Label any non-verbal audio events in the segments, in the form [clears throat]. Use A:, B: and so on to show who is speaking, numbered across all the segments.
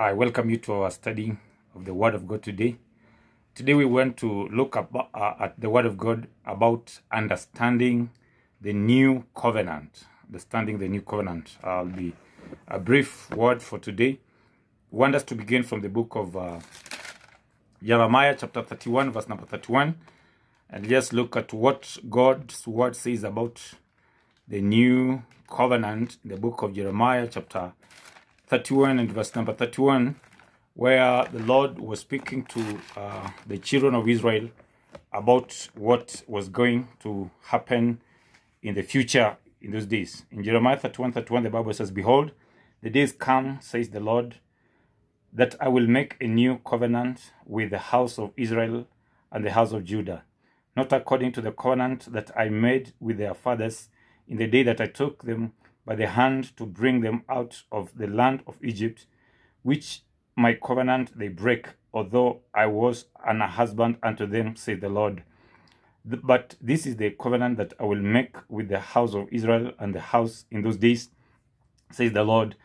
A: I welcome you to our study of the Word of God today. Today we want to look uh, at the Word of God about understanding the new covenant. Understanding the new covenant. I'll be a brief word for today. We want us to begin from the book of uh, Jeremiah, chapter 31, verse number 31, and just look at what God's Word says about the new covenant. The book of Jeremiah, chapter 31 and verse number 31, where the Lord was speaking to uh, the children of Israel about what was going to happen in the future in those days. In Jeremiah 31, 31, the Bible says, Behold, the days come, says the Lord, that I will make a new covenant with the house of Israel and the house of Judah, not according to the covenant that I made with their fathers in the day that I took them by the hand to bring them out of the land of Egypt, which my covenant they break, although I was an husband unto them, saith the Lord. But this is the covenant that I will make with the house of Israel and the house in those days, says the Lord.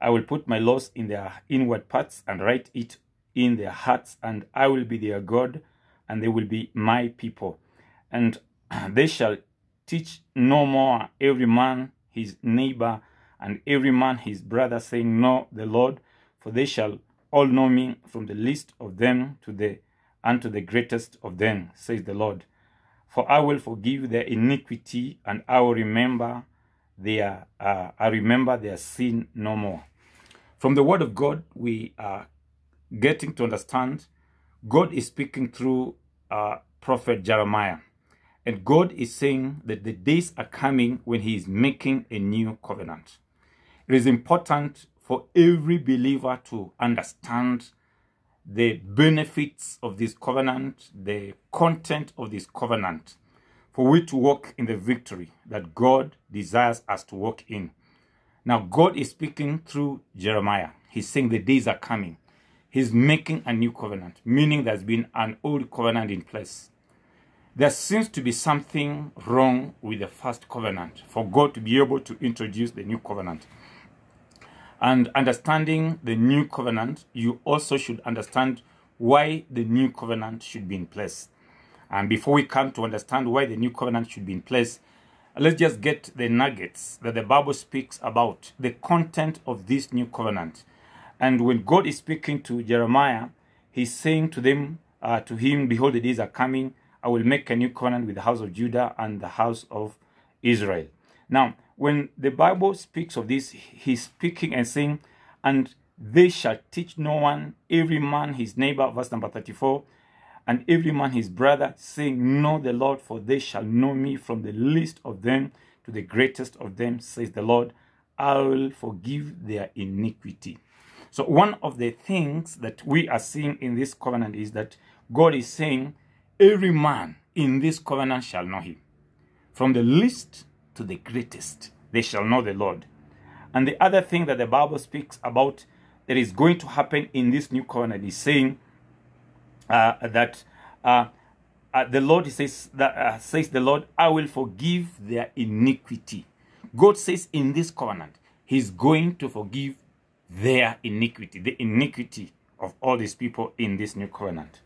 A: I will put my laws in their inward parts and write it in their hearts, and I will be their God, and they will be my people. And [clears throat] they shall teach no more every man his neighbor, and every man his brother, saying, Know the Lord, for they shall all know me, from the least of them to the unto the greatest of them, says the Lord. For I will forgive their iniquity, and I will remember their uh, I remember their sin no more. From the Word of God, we are getting to understand God is speaking through uh, prophet Jeremiah. And God is saying that the days are coming when He is making a new covenant. It is important for every believer to understand the benefits of this covenant, the content of this covenant, for we to walk in the victory that God desires us to walk in. Now, God is speaking through Jeremiah. He's saying the days are coming. He's making a new covenant, meaning there's been an old covenant in place there seems to be something wrong with the first covenant for God to be able to introduce the new covenant. And understanding the new covenant, you also should understand why the new covenant should be in place. And before we come to understand why the new covenant should be in place, let's just get the nuggets that the Bible speaks about, the content of this new covenant. And when God is speaking to Jeremiah, he's saying to them, uh, to him, Behold, the days are coming I will make a new covenant with the house of Judah and the house of Israel. Now, when the Bible speaks of this, he's speaking and saying, And they shall teach no one, every man his neighbor, verse number 34, and every man his brother, saying, Know the Lord, for they shall know me from the least of them to the greatest of them, says the Lord. I will forgive their iniquity. So, one of the things that we are seeing in this covenant is that God is saying, every man in this covenant shall know him. From the least to the greatest, they shall know the Lord. And the other thing that the Bible speaks about that is going to happen in this new covenant is saying uh, that uh, uh, the Lord says that uh, says the Lord, I will forgive their iniquity. God says in this covenant, He's going to forgive their iniquity, the iniquity of all these people in this new covenant.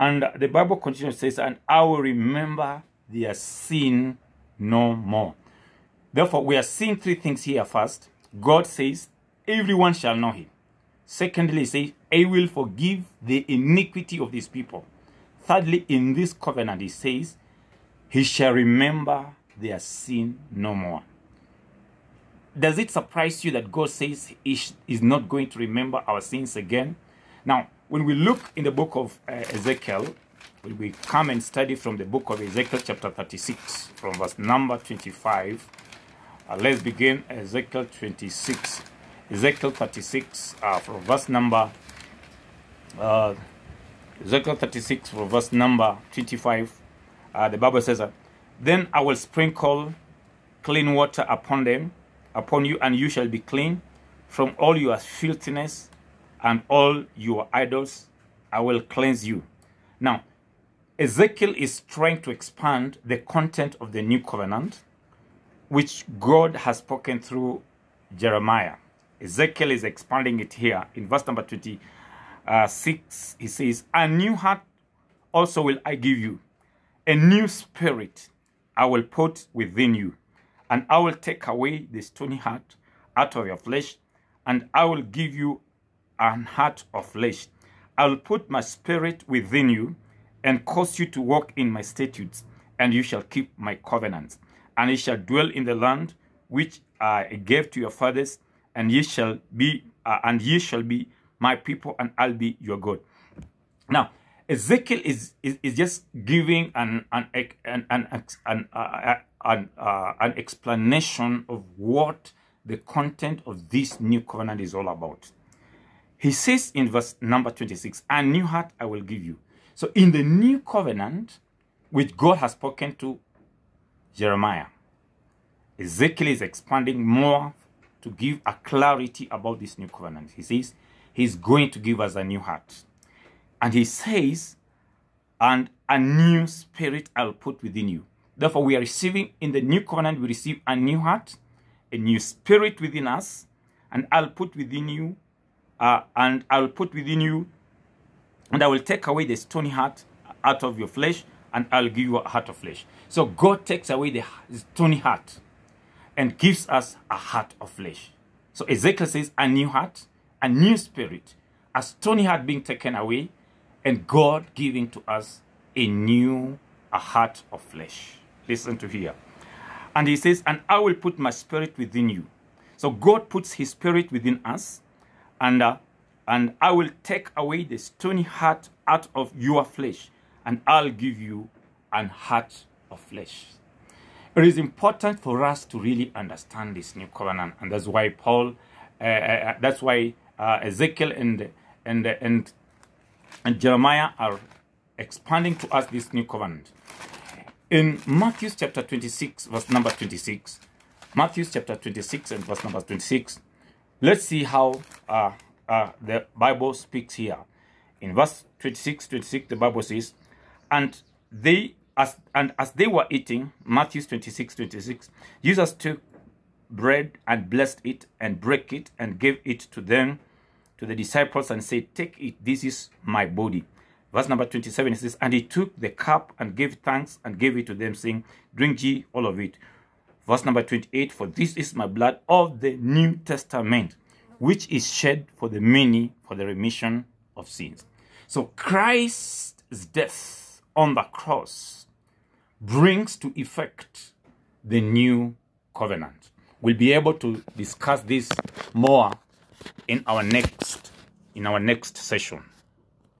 A: And the Bible continues says, And I will remember their sin no more. Therefore, we are seeing three things here. First, God says, Everyone shall know him. Secondly, he says, I will forgive the iniquity of these people. Thirdly, in this covenant, he says, He shall remember their sin no more. Does it surprise you that God says He is not going to remember our sins again? Now, when we look in the book of uh, Ezekiel, when we come and study from the book of Ezekiel, chapter 36, from verse number 25, uh, let's begin Ezekiel 26. Ezekiel 36, uh, from verse number uh, Ezekiel 36, from verse number 25. Uh, the Bible says, Then I will sprinkle clean water upon them, upon you, and you shall be clean from all your filthiness and all your idols. I will cleanse you. Now, Ezekiel is trying to expand the content of the new covenant, which God has spoken through Jeremiah. Ezekiel is expanding it here. In verse number 26, uh, he says, A new heart also will I give you, a new spirit I will put within you, and I will take away the stony heart out of your flesh, and I will give you an heart of flesh. I'll put my spirit within you and cause you to walk in my statutes, and you shall keep my covenant. And ye shall dwell in the land which I gave to your fathers, and ye shall be uh, and ye shall be my people, and I'll be your God. Now, Ezekiel is is, is just giving an an an an an, uh, uh, an, uh, an explanation of what the content of this new covenant is all about. He says in verse number 26, A new heart I will give you. So in the new covenant, which God has spoken to Jeremiah, Ezekiel is expanding more to give a clarity about this new covenant. He says, He's going to give us a new heart. And he says, And a new spirit I'll put within you. Therefore, we are receiving in the new covenant, we receive a new heart, a new spirit within us, and I'll put within you uh, and I will put within you, and I will take away the stony heart out of your flesh, and I'll give you a heart of flesh. So God takes away the stony heart and gives us a heart of flesh. So Ezekiel says, a new heart, a new spirit, a stony heart being taken away, and God giving to us a new a heart of flesh. Listen to here. And he says, and I will put my spirit within you. So God puts his spirit within us and uh, and I will take away the stony heart out of your flesh, and I'll give you an heart of flesh. It is important for us to really understand this new covenant, and that's why Paul, uh, uh, uh that's why uh, Ezekiel and and and and Jeremiah are expanding to us this new covenant. In Matthew chapter 26, verse number 26, Matthew chapter 26 and verse number 26, let's see how uh, uh, the Bible speaks here. In verse 26, 26, the Bible says, And they as and as they were eating, Matthew 26, 26, Jesus took bread and blessed it and broke it and gave it to them, to the disciples, and said, Take it, this is my body. Verse number 27 it says, And he took the cup and gave thanks and gave it to them, saying, Drink ye all of it. Verse number 28, For this is my blood of the New Testament, which is shed for the many for the remission of sins. So Christ's death on the cross brings to effect the new covenant. We'll be able to discuss this more in our next in our next session.